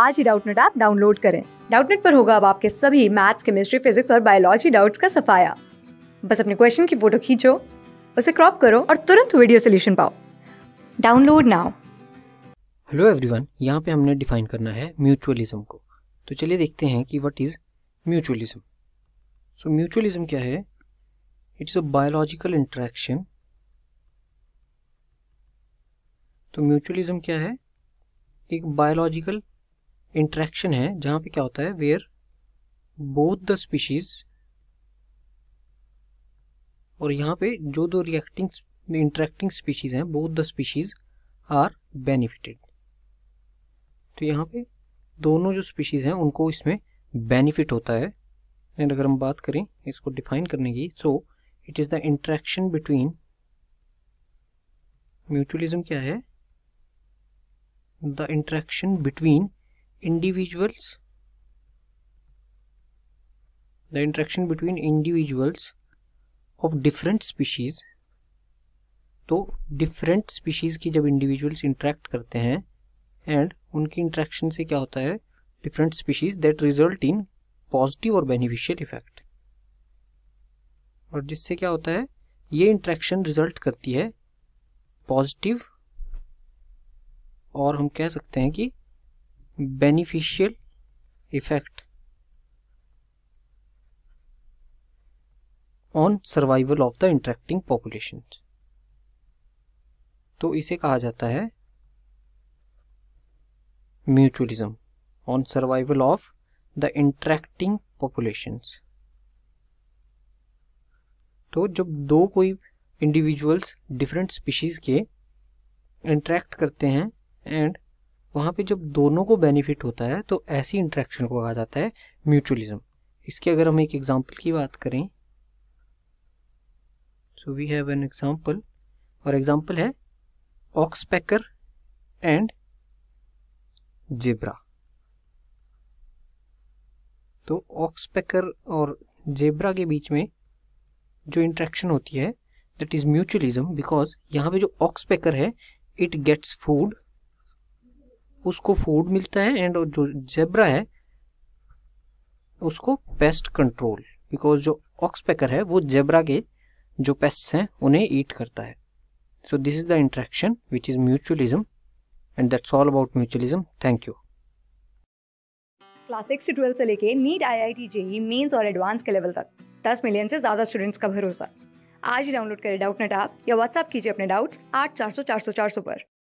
आज ही Doubtnut app download करें डाउटनेट पर होगा अब आपके सभी मैथ्स केमिस्ट्री फिजिक्स और बायोलॉजी डाउट्स का सफाया बस अपने क्वेश्चन की फोटो खींचो उसे क्रॉप करो और तुरंत वीडियो सोल्यूशन पाओ डाउनलोड नाउ हेलो एवरीवन यहाँ पे हमने डिफाइन करना है म्यूचुअलिज्म को तो चलिए देखते हैं कि what is mutualism so mutualism क्या है इट्स अ बायोलॉजिकल इंट्रैक्शन तो म्यूचुअलिज्म क्या है एक बायोलॉजिकल इंट्रैक्शन है जहाँ पे क्या होता है वेयर बोथ द स्पीशीज और यहाँ पे जो दो रिएक्टिंग इंट्रैक्टिंग स्पीशीज हैं both the species are benefited तो यहाँ पे दोनों जो स्पीशीज हैं उनको इसमें बेनिफिट होता है एंड अगर हम बात करें इसको डिफाइन करने की so it is the interaction between mutualism क्या है the interaction between individuals the interaction between individuals of different species तो डिफरेंट स्पीशीज़ की जब इंडिविजुअल्स interact करते हैं एंड उनकी इंट्रैक्शन से क्या होता है different species that result in positive और beneficial इफेक्ट और जिससे क्या होता है ये interaction रिजल्ट करती है पॉजिटिव और हम कह सकते हैं कि beneficial effect on survival of the interacting population तो इसे कहा जाता है mutualism on survival of the interacting populations तो जब दो कोई इंडिविजुअल्स डिफरेंट स्पीशीज़ के इंटरेक्ट करते हैं एंड वहाँ पे जब दोनों को बेनिफिट होता है तो ऐसी इंट्रैक्शन को कहा जाता है म्यूचुअलिज्म इसके अगर हम एक एग्जाम्पल की बात करें so we have an example और एग्जाम्पल है ऑक्सपैकर एंड जेब्रा तो ऑक्सपैकर और जेब्रा के बीच में जो इंट्रैक्शन होती है दैट इज़ म्यूचुअलिज्म बिकॉज यहाँ पे जो ऑक्सपैकर है इट गेट्स फूड उसको फूड मिलता है एंड जो जेब्रा है उसको पेस्ट कंट्रोल बिकॉज जो ऑक्स पैकर है वो जेब्रा के जो पेस्ट्स हैं उन्हें ईट करता है so this is the interaction which is mutualism and that's all about mutualism thank you class six से ट्वेल्व से लेके NEET I I T JEE mains और एडवांस के लेवल तक दस मिलियन से ज़्यादा स्टूडेंट्स का भरोसा आज ही डाउनलोड करें डाउट नेट आप या व्हाट्सअप कीजिए अपने डाउट्स आठ चार सौ चार सौ चार सौ पर